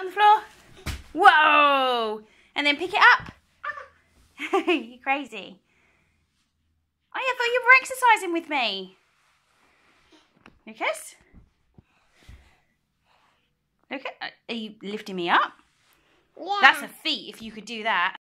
On the floor. Whoa! And then pick it up. you crazy. Oh, yeah, I thought you were exercising with me. Lucas? Look at, are you lifting me up? Yeah. That's a feat if you could do that.